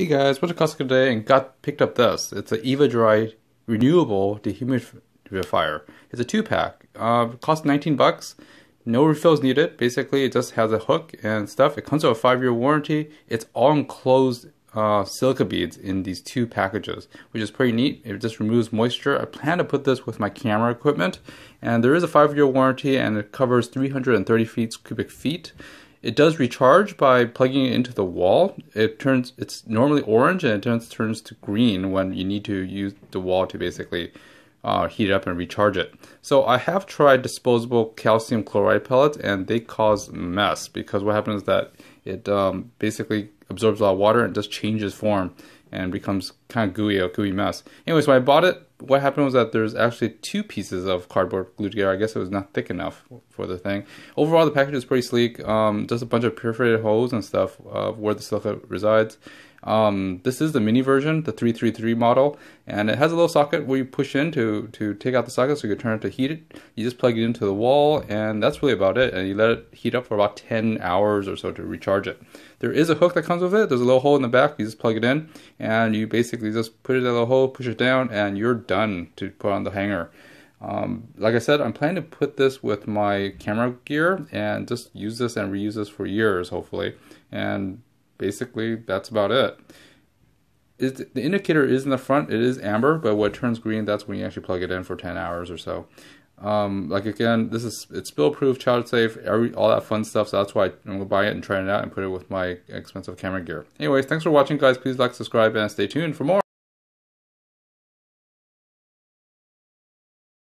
Hey guys, went to Costco today and got picked up this. It's an Eva Dry Renewable Dehumidifier. It's a two pack. Uh, cost 19 bucks. No refills needed. Basically, it just has a hook and stuff. It comes with a five year warranty. It's all enclosed uh, silica beads in these two packages, which is pretty neat. It just removes moisture. I plan to put this with my camera equipment, and there is a five year warranty and it covers 330 feet cubic feet. It does recharge by plugging it into the wall. It turns it's normally orange and it turns turns to green when you need to use the wall to basically uh, heat up and recharge it. So I have tried disposable calcium chloride pellets and they cause mess because what happens is that it um, basically absorbs a lot of water and just changes form and becomes kind of gooey, a gooey mess. Anyways, so I bought it what happened was that there's actually two pieces of cardboard glued together. I guess it was not thick enough for the thing. Overall, the package is pretty sleek. Um, just a bunch of perforated holes and stuff where the silica resides. Um, this is the mini version, the 333 model, and it has a little socket where you push in to, to take out the socket so you can turn it to heat it. You just plug it into the wall, and that's really about it. And you let it heat up for about 10 hours or so to recharge it. There is a hook that comes with it. There's a little hole in the back. You just plug it in, and you basically just put it in the hole, push it down, and you're done to put on the hanger. Um, like I said, I'm planning to put this with my camera gear and just use this and reuse this for years, hopefully. And basically, that's about it. the indicator is in the front, it is amber, but when it turns green, that's when you actually plug it in for 10 hours or so. Um, like again, this is it's spill proof, child safe, every all that fun stuff. So that's why I'm gonna buy it and try it out and put it with my expensive camera gear. Anyways, thanks for watching, guys. Please like, subscribe, and stay tuned for more.